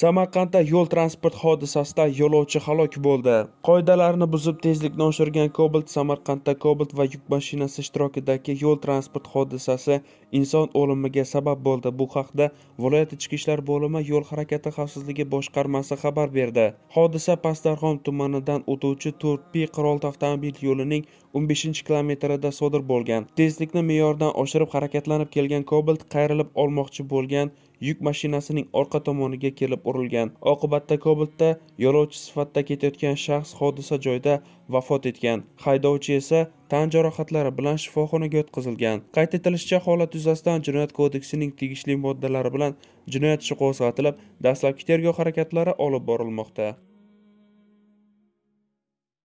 samarqandda yo'l transport hodisasida yo'lovchi halok bo'ldi qoidalarni buzib tezlikni oshirgan cobalt samarqandda cobalt va yuk mashinasi ishtirokidagi yo'l transport hodisasi inson o'limiga sabab bo'ldi bu haqda viloyat ichki ishlar bo'limi yo'l harakati xavfsizligi boshqarmasi xabar berdi hodisa pastdarg'om tumanidan o'tuvchi 4 p qirol avtomobil yo'lining 15 kilometrida sodir bo'lgan tezlikni me'yordan oshirib harakatlanib kelgan cobalt qayrilib olmoqchi bo'lgan yuk mashinasining orqa tomoniga kelib urilgan oqibatda cobultda yo'lovchi sifatida ketayotgan shaxs hodisa joyida vafot etgan haydovchi esa tan jarohatlari bilan shifoxonaga yotqizilgan qayd etilishicha holat yuzasidan jinoyat kodeksining tegishli moddalari bilan jinoyat ishi qo'zg'atilib dastlabki tergov harakatlari olib borilmoqda